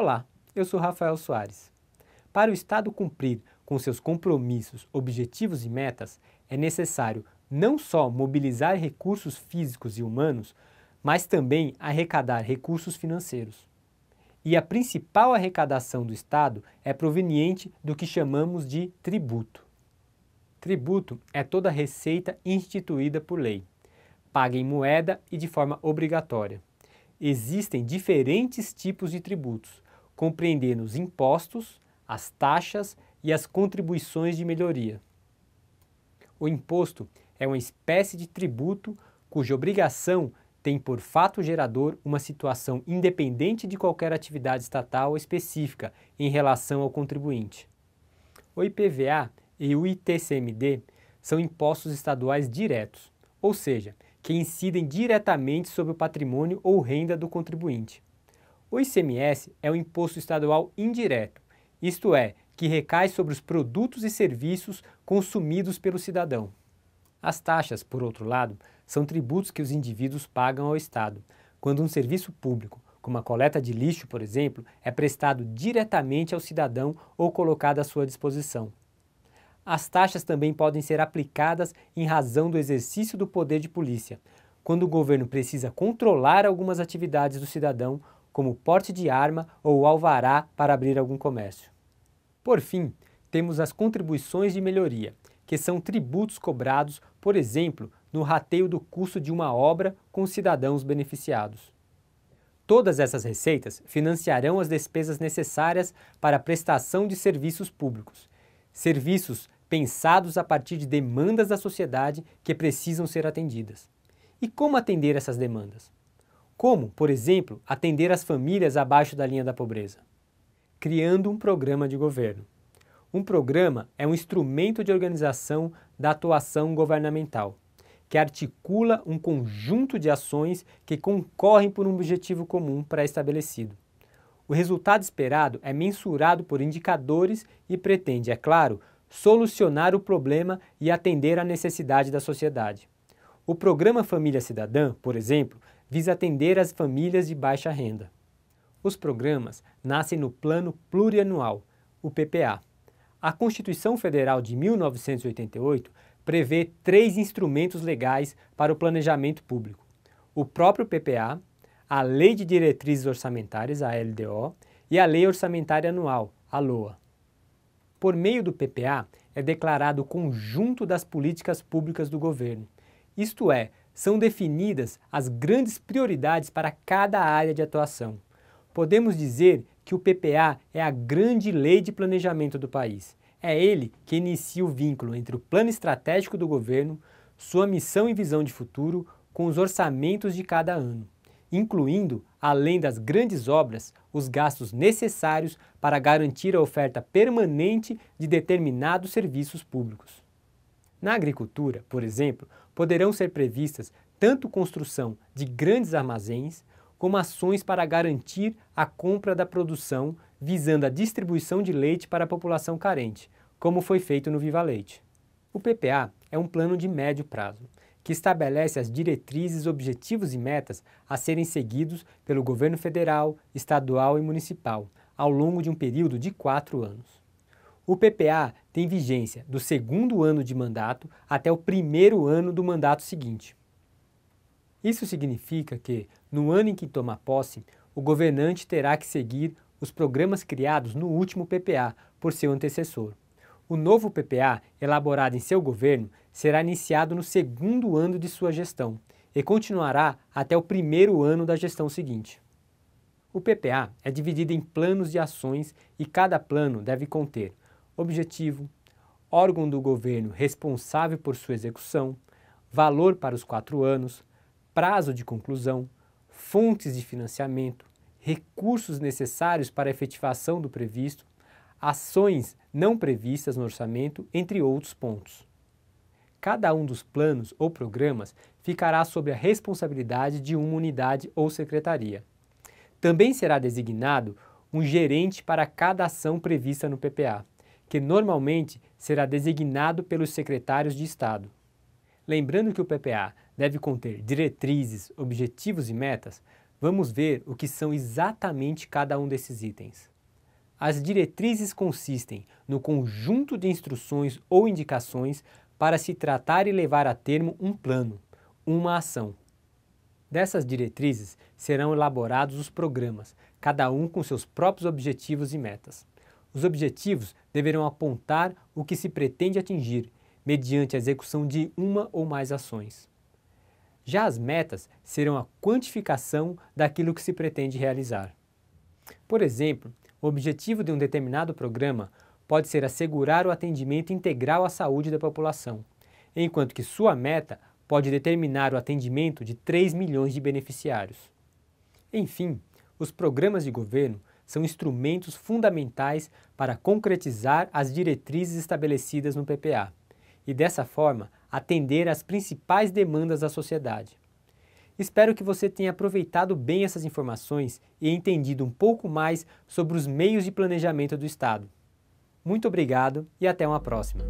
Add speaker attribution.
Speaker 1: Olá, eu sou Rafael Soares. Para o Estado cumprir com seus compromissos, objetivos e metas, é necessário não só mobilizar recursos físicos e humanos, mas também arrecadar recursos financeiros. E a principal arrecadação do Estado é proveniente do que chamamos de tributo. Tributo é toda receita instituída por lei, paga em moeda e de forma obrigatória. Existem diferentes tipos de tributos, compreendendo os impostos, as taxas e as contribuições de melhoria. O imposto é uma espécie de tributo cuja obrigação tem por fato gerador uma situação independente de qualquer atividade estatal específica em relação ao contribuinte. O IPVA e o ITCMD são impostos estaduais diretos, ou seja, que incidem diretamente sobre o patrimônio ou renda do contribuinte. O ICMS é um imposto estadual indireto, isto é, que recai sobre os produtos e serviços consumidos pelo cidadão. As taxas, por outro lado, são tributos que os indivíduos pagam ao Estado, quando um serviço público, como a coleta de lixo, por exemplo, é prestado diretamente ao cidadão ou colocado à sua disposição. As taxas também podem ser aplicadas em razão do exercício do poder de polícia, quando o governo precisa controlar algumas atividades do cidadão como porte de arma ou alvará para abrir algum comércio. Por fim, temos as contribuições de melhoria, que são tributos cobrados, por exemplo, no rateio do custo de uma obra com cidadãos beneficiados. Todas essas receitas financiarão as despesas necessárias para a prestação de serviços públicos, serviços pensados a partir de demandas da sociedade que precisam ser atendidas. E como atender essas demandas? como, por exemplo, atender as famílias abaixo da linha da pobreza. Criando um programa de governo. Um programa é um instrumento de organização da atuação governamental, que articula um conjunto de ações que concorrem por um objetivo comum pré-estabelecido. O resultado esperado é mensurado por indicadores e pretende, é claro, solucionar o problema e atender à necessidade da sociedade. O programa Família Cidadã, por exemplo, visa atender as famílias de baixa renda. Os programas nascem no Plano Plurianual, o PPA. A Constituição Federal de 1988 prevê três instrumentos legais para o planejamento público: o próprio PPA, a Lei de Diretrizes Orçamentárias, a LDO, e a Lei Orçamentária Anual, a LOA. Por meio do PPA, é declarado o conjunto das políticas públicas do governo, isto é, são definidas as grandes prioridades para cada área de atuação. Podemos dizer que o PPA é a grande lei de planejamento do país. É ele que inicia o vínculo entre o plano estratégico do governo, sua missão e visão de futuro, com os orçamentos de cada ano, incluindo, além das grandes obras, os gastos necessários para garantir a oferta permanente de determinados serviços públicos. Na agricultura, por exemplo, poderão ser previstas tanto construção de grandes armazéns, como ações para garantir a compra da produção visando a distribuição de leite para a população carente, como foi feito no Viva Leite. O PPA é um plano de médio prazo que estabelece as diretrizes, objetivos e metas a serem seguidos pelo governo federal, estadual e municipal ao longo de um período de quatro anos. O PPA tem vigência do segundo ano de mandato até o primeiro ano do mandato seguinte. Isso significa que, no ano em que toma posse, o governante terá que seguir os programas criados no último PPA por seu antecessor. O novo PPA, elaborado em seu governo, será iniciado no segundo ano de sua gestão e continuará até o primeiro ano da gestão seguinte. O PPA é dividido em planos de ações e cada plano deve conter objetivo, órgão do governo responsável por sua execução, valor para os quatro anos, prazo de conclusão, fontes de financiamento, recursos necessários para a efetivação do previsto, ações não previstas no orçamento, entre outros pontos. Cada um dos planos ou programas ficará sob a responsabilidade de uma unidade ou secretaria. Também será designado um gerente para cada ação prevista no PPA que normalmente será designado pelos secretários de Estado. Lembrando que o PPA deve conter diretrizes, objetivos e metas, vamos ver o que são exatamente cada um desses itens. As diretrizes consistem no conjunto de instruções ou indicações para se tratar e levar a termo um plano, uma ação. Dessas diretrizes serão elaborados os programas, cada um com seus próprios objetivos e metas. Os objetivos deverão apontar o que se pretende atingir, mediante a execução de uma ou mais ações. Já as metas serão a quantificação daquilo que se pretende realizar. Por exemplo, o objetivo de um determinado programa pode ser assegurar o atendimento integral à saúde da população, enquanto que sua meta pode determinar o atendimento de 3 milhões de beneficiários. Enfim, os programas de governo são instrumentos fundamentais para concretizar as diretrizes estabelecidas no PPA e, dessa forma, atender às principais demandas da sociedade. Espero que você tenha aproveitado bem essas informações e entendido um pouco mais sobre os meios de planejamento do Estado. Muito obrigado e até uma próxima!